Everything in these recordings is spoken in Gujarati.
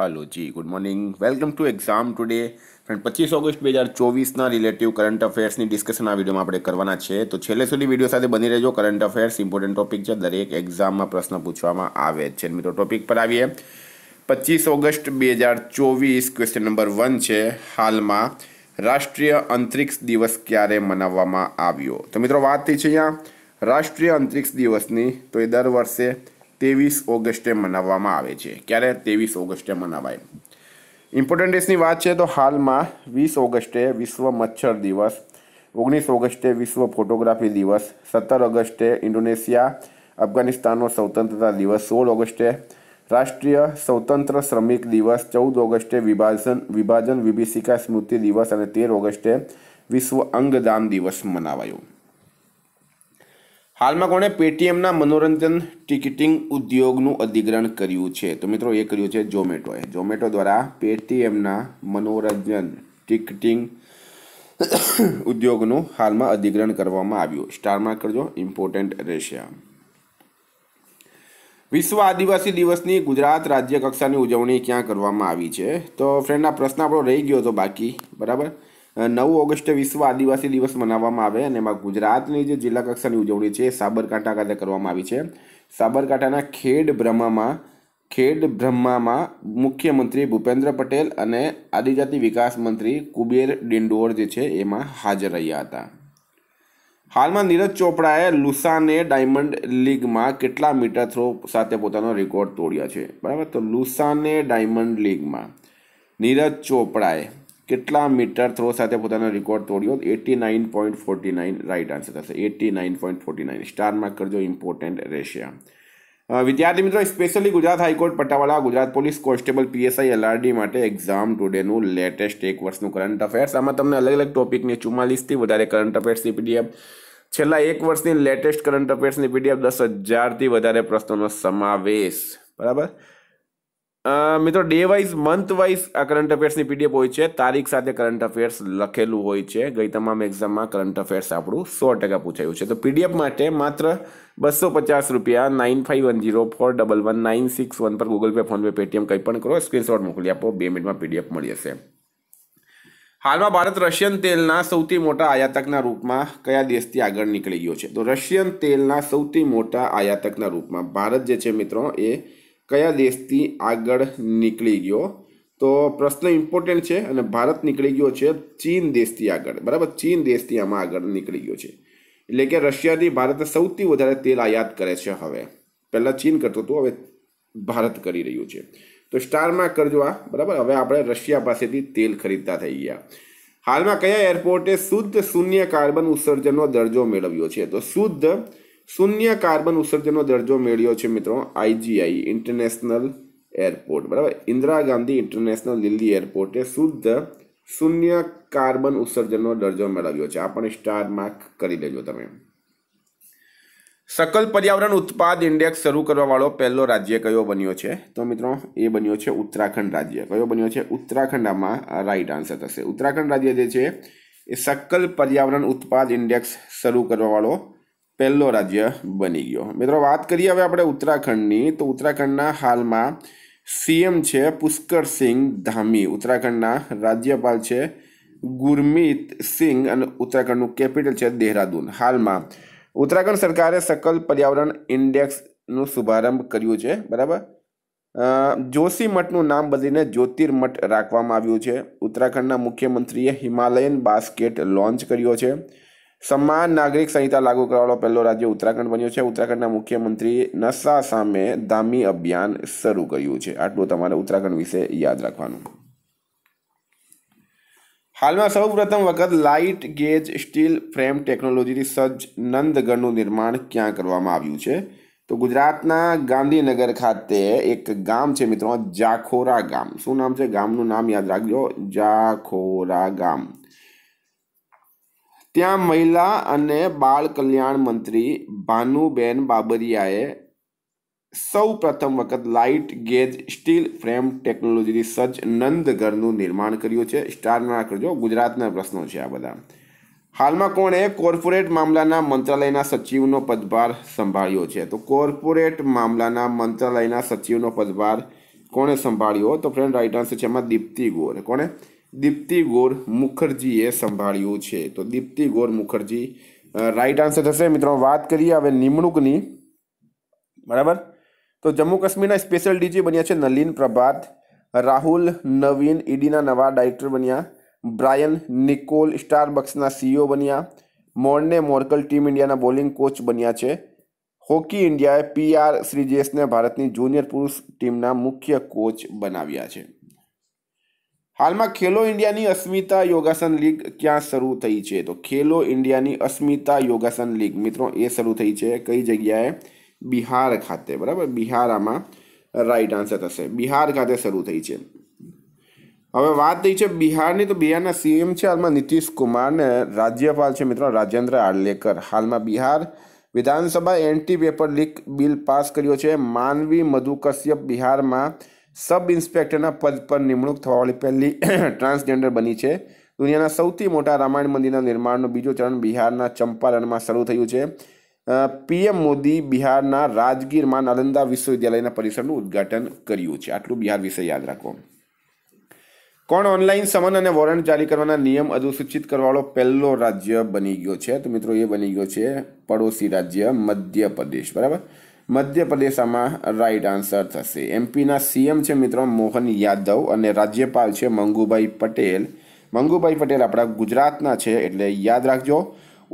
hello ji good morning welcome to exam today friend પચીસ ઓગસ્ટ બે હજાર ચોવીસના રિલેટિવ કરંટ અફેર્સની ડિસ્કશન આ વિડીયોમાં આપણે કરવાના છે તો છેલ્લે સુધી વિડીયો સાથે બની રહેજો કરંટ અફેર્સ ઇમ્પોર્ટન્ટ ટોપિક છે દરેક એક્ઝામમાં પ્રશ્ન પૂછવામાં આવે છે મિત્રો ટોપિક પર આવીએ પચીસ ઓગસ્ટ બે હજાર ચોવીસ ક્વેશ્ચન નંબર વન છે હાલમાં રાષ્ટ્રીય અંતરિક્ષ દિવસ ક્યારે મનાવવામાં આવ્યો તો મિત્રો વાત થઈ છે અહીંયા રાષ્ટ્રીય અંતરિક્ષ દિવસની તો એ દર વર્ષે ત્રેવીસ ઓગસ્ટે મનાવવામાં આવે છે ક્યારે ત્રેવીસ ઓગસ્ટે મનાવાય ઇમ્પોર્ટન્ટ ડેસની વાત છે તો હાલમાં વીસ ઓગસ્ટે વિશ્વ મચ્છર દિવસ ઓગણીસ ઓગસ્ટે વિશ્વ ફોટોગ્રાફી દિવસ સત્તર ઓગસ્ટે ઇન્ડોનેશિયા અફઘાનિસ્તાનનો સ્વતંત્રતા દિવસ સોળ ઓગસ્ટે રાષ્ટ્રીય સ્વતંત્ર શ્રમિક દિવસ ચૌદ ઓગસ્ટે વિભાજન વિભાજન વિભીષિકા સ્મૃતિ દિવસ અને તેર ઓગસ્ટે વિશ્વ અંગદાન દિવસ મનાવાયો હાલમાં કોણે પેટીએમના મનોરંજન ટિકિટિંગ ઉદ્યોગનું અધિગ્રહણ કર્યું છે તો મિત્રો એ કર્યું છે ઝોમેટોએ ઝોમેટો દ્વારા પેટીએમના મનોરંજન ટિકિટિંગ ઉદ્યોગનું હાલમાં અધિગ્રહણ કરવામાં આવ્યું સ્ટારમાં કરજો ઇમ્પોર્ટન્ટ રહેશે વિશ્વ આદિવાસી દિવસની ગુજરાત રાજ્ય કક્ષાની ઉજવણી ક્યાં કરવામાં આવી છે તો ફ્રેન્ડના પ્રશ્ન આપણો રહી ગયો હતો બાકી બરાબર નવ ઓગસ્ટે વિશ્વ આદિવાસી દિવસ મનાવવામાં આવે અને એમાં ગુજરાતની જે જિલ્લા કક્ષાની ઉજવણી છે સાબરકાંઠા ખાતે કરવામાં આવી છે સાબરકાંઠાના ખેડ બ્રહ્મામાં ખેડ બ્રહ્મામાં મુખ્યમંત્રી ભૂપેન્દ્ર પટેલ અને આદિજાતિ વિકાસ મંત્રી કુબેર ડિંડોર જે છે એમાં હાજર રહ્યા હતા હાલમાં નીરજ ચોપડાએ લુસાને ડાયમંડ લીગમાં કેટલા મીટર થ્રો સાથે પોતાનો રેકોર્ડ તોડ્યો છે બરાબર તો લુસાને ડાયમંડ લીગમાં નીરજ ચોપડાએ કેટલા મીટર થ્રો સાથે પોતાનો રેકોર્ડ તોડ્યો eighty nine point forty nine right answer થશે eighty nine point forty nine star mark કરજો ઇમ્પોર્ટન્ટ રહેશે વિદ્યાર્થી મિત્રો સ્પેશિયલી ગુજરાત હાઈકોર્ટ પટાવાળા Gujarat police constable PSI LRD માટે એક્ઝામ ટુડેનું લેટેસ્ટ એક વર્ષનું કરંટ અફેર્સ આમાં તમને અલગ અલગ ટોપિકની ચુમ્માલીસથી વધારે કરંટ અફેર્સની પીડીએફ છેલ્લા એક વર્ષની લેટેસ્ટ કરંટ અફેર્સની પીડીએફ દસ હજારથી વધારે પ્રશ્નોનો સમાવેશ બરાબર મિત્રો ડે વાઇઝ મંથ વાઇઝ આ કરંટ અફેર્સની પીડીએફ હોય છે તારીખ સાથે કરંટ અફેર્સ લખેલું હોય છે ગઈ તમામ એક્ઝામમાં કરંટ અફેર્સ આપણું સો ટકા પૂછાયું છે તો પીડીએફ માટે માત્ર બસો પચાસ રૂપિયા nine five one zero four double one nine six one પર ગૂગલ પે ફોનપે પેટીએમ કંઈ પણ કરો સ્ક્રીનશોટ મોકલી આપો બે મિનિટમાં પીડીએફ મળી જશે હાલમાં ભારત રશિયન તેલના સૌથી મોટા આયાતકના રૂપમાં કયા દેશથી આગળ નીકળી ગયો છે તો રશિયન તેલના સૌથી મોટા આયાતકના રૂપમાં ભારત જે છે મિત્રો એ કયા દેશથી આગળ નીકળી ગયો તો પ્રશ્ન ઇમ્પોર્ટન્ટ છે અને ભારત નીકળી ગયો છે ચીન દેશથી આગળ બરાબર ચીન દેશથી આમાં આગળ નીકળી ગયો છે એટલે કે રશિયાથી ભારત સૌથી વધારે તેલ આયાત કરે છે હવે પહેલાં ચીન કરતો હતો હવે ભારત કરી રહ્યું છે તો સ્ટારમાં કરજો આ બરાબર હવે આપણે રશિયા પાસેથી તેલ ખરીદતા થઈ ગયા હાલમાં કયા એરપોર્ટે શુદ્ધ શૂન્ય કાર્બન ઉત્સર્જનનો દરજ્જો મેળવ્યો છે તો શુદ્ધ શૂન્ય કાર્બન ઉત્સર્જનનો દરજ્જો મેળ્યો છે મિત્રો આઈજીઆઈ ઇન્ટરનેશનલ એરપોર્ટ બરાબર ઇન્દિરા ગાંધી ઇન્ટરનેશનલ દિલ્હી એરપોર્ટે શુદ્ધ શૂન્ય કાર્બન ઉત્સર્જનનો દરજ્જો મેળવ્યો છે આ પણ સ્ટાર માર્ક કરી લેજો તમે સકલ પર્યાવરણ ઉત્પાદ ઇન્ડેક્સ શરૂ કરવાવાળો પહેલો રાજ્ય કયો બન્યો છે તો મિત્રો એ બન્યો છે ઉત્તરાખંડ રાજ્ય કયો બન્યો છે ઉત્તરાખંડ આમાં રાઈટ આન્સર થશે ઉત્તરાખંડ રાજ્ય જે છે એ સકલ પર્યાવરણ ઉત્પાદ ઇન્ડેક્સ શરૂ કરવાવાળો પહેલો રાજ્ય બની ગયો મિત્રો વાત કરીએ હવે આપણે ઉત્તરાખંડની તો ઉત્તરાખંડના હાલમાં સીએમ છે પુષ્કરસિંહ ધામી ઉત્તરાખંડના રાજ્યપાલ છે ગુરમીત સિંહ અને ઉત્તરાખંડનું કેપિટલ છે દેહરાદૂન હાલમાં ઉત્તરાખંડ સરકારે સકલ પર્યાવરણ ઇન્ડેક્સનું શુભારંભ કર્યું છે બરાબર જોશી મઠનું નામ બદલીને જ્યોતિર્મઠ રાખવામાં આવ્યું છે ઉત્તરાખંડના મુખ્યમંત્રીએ હિમાલયન બાસ્કેટ લોન્ચ કર્યો છે સમાન નાગરિક સંહિતા લાગુ કરવાનો પહેલો રાજ્ય ઉત્તરાખંડ બન્યો છે ઉત્તરાખંડના મુખ્યમંત્રી નસા સામે દામી અભિયાન શરૂ કર્યું છે આટલું તમારે ઉત્તરાખંડ વિશે યાદ રાખવાનું હાલમાં સૌપ્રથમ વખત લાઇટ ગેજ સ્ટીલ ફ્રેમ ટેકનોલોજીથી સજ્જ નંદગઢનું નિર્માણ ક્યાં કરવામાં આવ્યું છે તો ગુજરાતના ગાંધીનગર ખાતે એક ગામ છે મિત્રો જાખોરા ગામ શું નામ છે ગામનું નામ યાદ રાખજો જાખોરા ગામ ત્યાં મહિલા અને બાળ કલ્યાણ મંત્રી ભાનુબેન બાબરિયાએ સૌ પ્રથમ વખત લાઇટ ગેજ સ્ટીલ ફ્રેમ ટેકનોલોજીની સજ્જ નંદ ઘરનું નિર્માણ કર્યું છે સ્ટારના કરજો ગુજરાતના પ્રશ્નો છે આ બધા હાલમાં કોણે કોર્પોરેટ મામલાના મંત્રાલયના સચિવનો પદભાર સંભાળ્યો છે તો કોર્પોરેટ મામલાના મંત્રાલયના સચિવનો પદભાર કોણે સંભાળ્યો તો ફ્રેન્ડ રાઇટ આન્સર છે એમાં દીપ્તિ ગોર કોણે દીપ્તિ ગોર મુખર્જીએ સંભાળ્યું છે તો દીપ્તિ ગોર મુખર્જી રાઈટ આન્સર થશે મિત્રો વાત કરીએ હવે નિમણૂકની બરાબર તો જમ્મુ કાશ્મીરના સ્પેશિયલ ડીજી બન્યા છે નલિન પ્રભાત રાહુલ નવીન ઈડીના નવા ડાયરેક્ટર બન્યા બ્રાયન નિકોલ સ્ટારબક્સના સીઈઓ બન્યા મોર્ને મોર્કલ ટીમ ઇન્ડિયાના બોલિંગ કોચ બન્યા છે હોકી ઇન્ડિયાએ પીઆર શ્રીજેશને ભારતની જુનિયર પુરુષ ટીમના મુખ્ય કોચ બનાવ્યા છે હાલમાં ખેલો ઇન્ડિયાની અસ્મિતા યોગાસન લીગ ક્યાં શરૂ થઈ છે તો ખેલો ઇન્ડિયાની અસ્મિતા યોગાસન લીગ મિત્રો એ શરૂ થઈ છે કઈ જગ્યાએ બિહાર ખાતે બરાબર બિહાર આમાં રાઈટ આન્સર થશે બિહાર ખાતે શરૂ થઈ છે હવે વાત થઈ છે બિહારની તો બિહારના સીએમ છે હાલમાં નીતિશ કુમાર ને રાજ્યપાલ છે મિત્રો રાજેન્દ્ર આડલેકર હાલમાં બિહાર વિધાનસભા anti paper leak bill pass કર્યો છે માનવી મધુ કશ્યપ બિહારમાં સબ ઇન્સ્પેક્ટરના પદ પર નિમણૂક થવાવાળી પહેલી ટ્રાન્સજેન્ડર બની છે દુનિયાના સૌથી મોટા રામાયણ મંદિરના નિર્માણનું બીજો ચરણ બિહારના ચંપારણમાં શરૂ થયું છે પીએમ મોદી બિહારના રાજગીરમાં નાલંદા વિશ્વવિદ્યાલયના પરિસરનું ઉદઘાટન કર્યું છે આટલું બિહાર વિશે યાદ રાખો કોણ ઓનલાઈન સમન અને વોરંટ જારી કરવાના નિયમ અધુસૂચિત કરવાવાળો પહેલો રાજ્ય બની ગયો છે તો મિત્રો એ બની ગયો છે પડોશી રાજ્ય મધ્યપ્રદેશ બરાબર મધ્યપ્રદેશ આમાં રાઈટ આન્સર થશે એમપીના સીએમ છે મિત્રો મોહન યાદવ અને રાજ્યપાલ છે મંગુભાઈ પટેલ મંગુભાઈ પટેલ આપણા ગુજરાતના છે એટલે યાદ રાખજો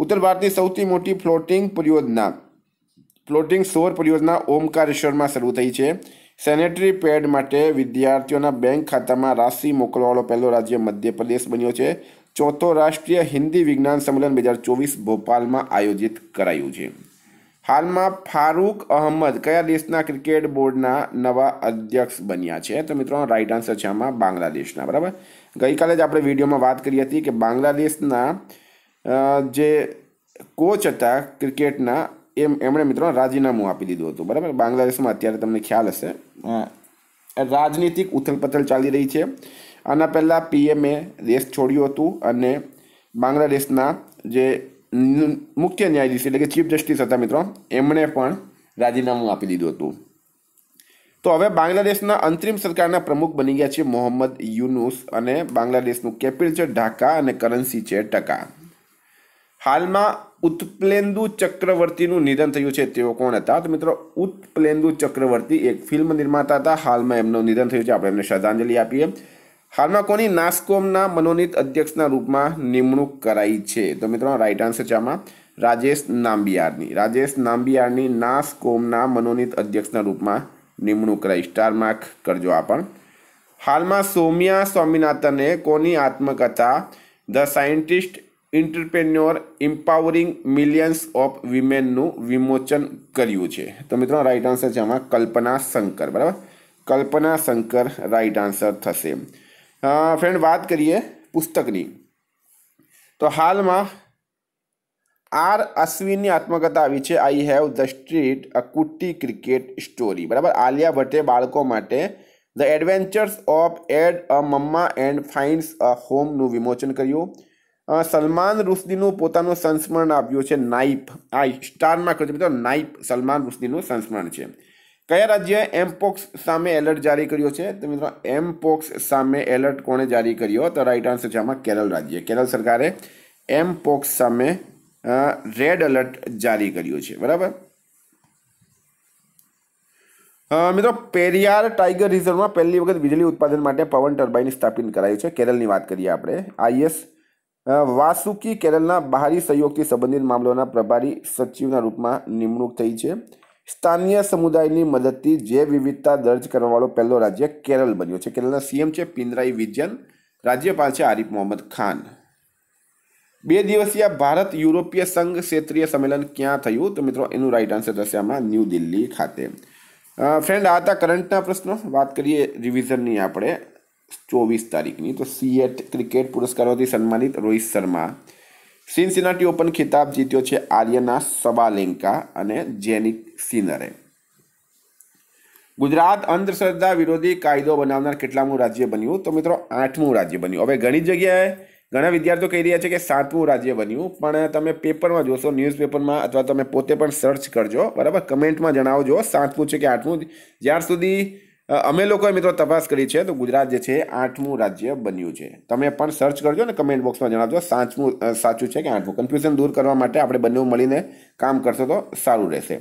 ઉત્તર ભારતની સૌથી મોટી ફ્લોટિંગ પરિયોજના ફ્લોટિંગ સોર પરિયોજના ઓમકારેશ્વરમાં શરૂ થઈ છે સેનેટરી પેડ માટે વિદ્યાર્થીઓના બેંક ખાતામાં રાશિ મોકલવાળો પહેલો રાજ્ય મધ્યપ્રદેશ બન્યો છે ચોથો રાષ્ટ્રીય હિન્દી વિજ્ઞાન સંમેલન બે હજાર ચોવીસ ભોપાલમાં આયોજિત કરાયું છે હાલમાં ફારૂક અહમદ કયા દેશના ક્રિકેટ બોર્ડના નવા અધ્યક્ષ બન્યા છે તો મિત્રો રાઈટ આન્સર છે આમાં બાંગ્લાદેશના બરાબર ગઈકાલે જ આપણે વિડીયોમાં વાત કરી હતી કે બાંગ્લાદેશના જે કોચ હતા ક્રિકેટના એમ એમણે મિત્રો રાજીનામું આપી દીધું હતું બરાબર બાંગ્લાદેશમાં અત્યારે તમને ખ્યાલ હશે રાજનીતિક ઉથલપથલ ચાલી રહી છે આના પહેલાં પીએમએ દેશ છોડ્યું હતું અને બાંગ્લાદેશના જે મુખ્ય ન્યાયાધીશ એટલે કે ચીફ જસ્ટિસ હતા મિત્રો એમણે પણ રાજીનામું આપી દીધું હતું તો હવે બાંગ્લાદેશના અંતરિમ સરકારના પ્રમુખ બની ગયા છે મોહમ્મદ યુનુસ અને બાંગ્લાદેશનું કેપિટલ છે ઢાકા અને કરન્સી છે ટકા હાલમાં ઉત્પ્લેન્દુ ચક્રવર્તીનું નિધન થયું છે તેઓ કોણ હતા તો મિત્રો ઉત્પ્લેન્દુ ચક્રવર્તી એક ફિલ્મ નિર્માતા હતા હાલમાં એમનું નિધન થયું છે આપણે એમને શ્રદ્ધાંજલિ આપીએ હાલમાં કોની નાસ્કોમના મનોનીત અધ્યક્ષના રૂપમાં નિમણૂક કરાઈ છે તો મિત્રો રાઈટ આન્સર છે આમાં રાજેશ નાંબિયારની રાજેશ નાંબિયારની નાસ્કોમના મનોનીત અધ્યક્ષના રૂપમાં નિમણૂક કરાઈ સ્ટારમાર્ક કરજો આ પણ હાલમાં સૌમ્યા સ્વામિનાથને કોની આત્મકથા the scientist entrepreneur empowering millions of વિમેનનું વિમોચન કર્યું છે તો મિત્રો રાઈટ આન્સર છે આમાં કલ્પના શંકર બરાબર કલ્પના શંકર રાઇટ આન્સર થશે ફ્રેન્ડ વાત કરીએ પુસ્તકની તો હાલમાં આર અશ્વિનની આત્મકથા આવી છે I have the street a kutti cricket story બરાબર આલિયા ભટ્ટે બાળકો માટે the adventures of Ed a mamma and finds a હોમનું વિમોચન કર્યું સલમાન રુશ્દીનું પોતાનું સંસ્મરણ આપ્યું છે નાઇફ આ સ્ટારમાં કહ્યું મિત્રો નાઇપ સલમાન રુશ્દીનું સંસ્મરણ છે કયા રાજ્યએ એમપોક્સ સામે એલર્ટ જારી કર્યો છે તો મિત્રો એમપોક્સ સામે એલર્ટ કોણે જારી કર્યો તો રાઈટ આન્સર છે આમાં કેરળ રાજ્ય કેરળ સરકારે એમપોક્સ સામે રેડ એલર્ટ જારી કર્યું છે બરાબર મિત્રો પેરિયાર ટાઈગર રિઝર્વમાં પહેલી વખત વીજળી ઉત્પાદન માટે પવન ટર્બાઇન સ્થાપિત કરાયું છે કેરળની વાત કરીએ આપણે આઈએસ વાસુકી કેરળના બહારી સહયોગથી સંબંધિત મામલોના પ્રભારી સચિવના રૂપમાં નિમણૂક થઈ છે સ્થાનીય સમુદાયની મદદથી જૈવ વિવિધતા દર્જ કરવાવાળો પહેલો રાજ્ય કેરળ બન્યો છે કેરળના સીએમ છે પિનરાઈ વિજયન રાજ્યપાલ છે આરિફ મોહમ્મદ ખાન બે દિવસીય ભારત યુરોપીય સંઘ ક્ષેત્રીય સંમેલન ક્યાં થયું તો મિત્રો એનું રાઈટ આન્સર થશે આમાં ન્યૂ દિલ્હી ખાતે ફ્રેન્ડ આ હતા કરંટના પ્રશ્નો વાત કરીએ રિવિઝનની આપણે ચોવીસ તારીખની તો સીએટ ક્રિકેટ પુરસ્કારોથી સન્માનિત રોહિત શર્મા સિન્સિનાટી ઓપન ખિતાબ જીત્યો છે આર્યના સબાલેન્કા અને જેનિક સિનરે ગુજરાત અંધશ્રદ્ધા વિરોધી કાયદો બનાવનાર કેટલામું રાજ્ય બન્યું તો મિત્રો આઠમું રાજ્ય બન્યું હવે ઘણી જગ્યાએ ઘણા વિદ્યાર્થીઓ કહી રહ્યા છે કે સાતમું રાજ્ય બન્યું પણ તમે પેપરમાં જોશો ન્યૂઝપેપરમાં અથવા તમે પોતે પણ સર્ચ કરજો બરાબર કમેન્ટમાં જણાવજો સાતમું છે કે આઠમું જ્યાર સુધી અમે લોકોએ મિત્રો તપાસ કરી છે તો ગુજરાત જે છે આઠમું રાજ્ય બન્યું છે તમે પણ સર્ચ કરજો ને કમેન્ટ બોક્સમાં જણાવજો સાચમું સાચું છે કે આઠમું કન્ફ્યુઝન દૂર કરવા માટે આપણે બંને મળીને કામ કરશો તો સારું રહેશે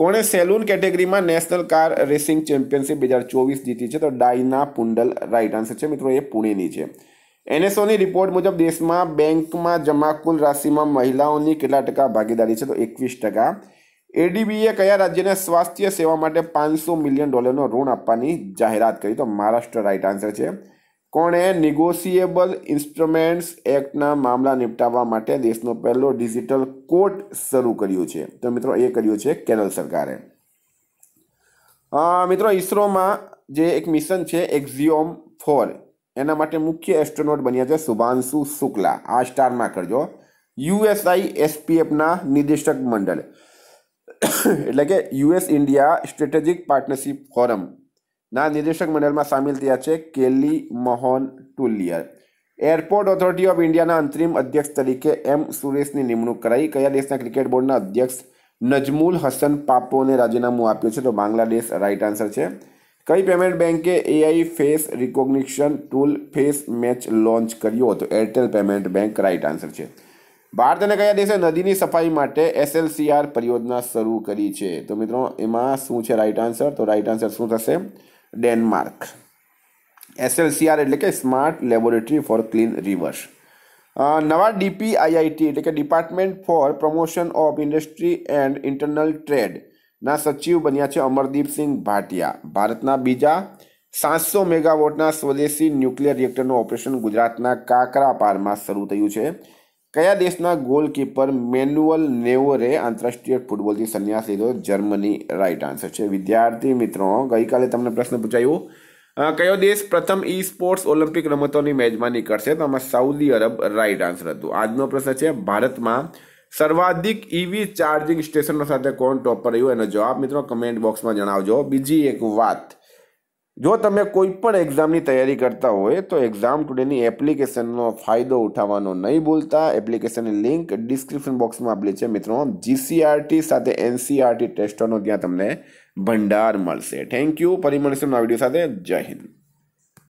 કોણે સેલૂન કેટેગરીમાં નેશનલ કાર રેસિંગ ચેમ્પિયનશિપ બે હજાર ચોવીસ જીતી છે તો ડાયના પુંડલ રાઇટ આન્સર છે મિત્રો એ પુણેની છે એનએસઓની રિપોર્ટ મુજબ દેશમાં બેંકમાં જમા કુલ રાશિમાં મહિલાઓની કેટલા ટકા ભાગીદારી છે તો એકવીસ ટકા એડીબીએ e કયા રાજ્યને સ્વાસ્થ્ય સેવા માટે પાંચસો મિલિયન ડોલરનો ઋણ આપવાની જાહેરાત કરી તો મહારાષ્ટ્ર રાઇટ આન્સર છે કોણે નિગોશિએબલ ઇન્સ્ટ્રુમેન્ટ્સ એક્ટના મામલા નિપટાવવા માટે દેશનો પહેલો ડિજિટલ કોર્ટ શરૂ કર્યો છે તો મિત્રો એ કર્યો છે કેરળ સરકારે મિત્રો ઇસરોમાં જે એક મિશન છે એક્ઝિયોમ ફોર એના માટે મુખ્ય એસ્ટ્રોનોટ બન્યા છે શુભાંશુ શુક્લા આ સ્ટારમાં કરજો યુએસઆઈ એસપીએફના નિર્દેશક મંડળ એટલે કે US India strategic partnership forum ના નિર્દેશક મંડળમાં સામેલ થયા છે કેલી મોહન ટુલિયર એરપોર્ટ ઓથોરિટી ઓફ ઇન્ડિયાના અંતરિમ અધ્યક્ષ તરીકે એમ સુરેશની નિમણૂક કરાઈ કયા દેશના ક્રિકેટ બોર્ડના અધ્યક્ષ નજમુલ હસન પાપોને રાજીનામું આપ્યું છે તો બાંગ્લાદેશ રાઇટ આન્સર છે કઈ પેમેન્ટ બેન્કે AI face recognition tool face match launch કર્યો હતો Airtel payment bank right answer છે ભારત અને કયા દેશે નદીની સફાઈ માટે એસએલસીઆર પરિયોજના શરૂ કરી છે તો મિત્રો એમાં શું છે રાઇટ આન્સર તો રાઇટ આન્સર શું થશે ડેનમાર્ક એસએલસીઆર એટલે કે smart laboratory for clean rivers નવા ડીપી આઈઆઈટી એટલે કે department for promotion of industry and internal ટ્રેડના સચિવ બન્યા છે અમરદીપસિંહ ભાટિયા ભારતના બીજા સાતસો મેગાવોટના સ્વદેશી ન્યુક્લિયર રિએક્ટરનું ઓપરેશન ગુજરાતના કાકરાપારમાં શરૂ થયું છે કયા દેશના ગોલકીપર મેન્યુઅલ નેવરે આંતરરાષ્ટ્રીય ફૂટબોલથી સંન્યાસ લીધો જર્મની રાઈટ આન્સર છે વિદ્યાર્થી મિત્રો ગઈકાલે તમને પ્રશ્ન પૂછાયું કયો દેશ પ્રથમ ઈ સ્પોર્ટ્સ ઓલિમ્પિક રમતોની મેજબાની કરશે તો આમાં સાઉદી અરબ રાઇટ આન્સર હતું આજનો પ્રશ્ન છે ભારતમાં સર્વાધિક ઈવી ચાર્જિંગ સ્ટેશનો સાથે કોણ ટોપ પર રહ્યું એનો જવાબ મિત્રો કમેન્ટ બોક્સમાં જણાવજો બીજી એક વાત જો તમે કોઈ પણ એક્ઝામની તૈયારી કરતા હોય તો એક્ઝામ ટુડેની એપ્લિકેશનનો ફાયદો ઉઠાવવાનો નહીં ભૂલતા એપ્લિકેશનની લિંક ડિસ્ક્રિપ્શન બોક્સમાં આપેલી છે મિત્રો જીસીઆરટી સાથે એનસીઆરટી ટેસ્ટોનો e ત્યાં તમને ભંડાર મળશે થેન્ક યુ ફરી વિડીયો સાથે જય હિન્દ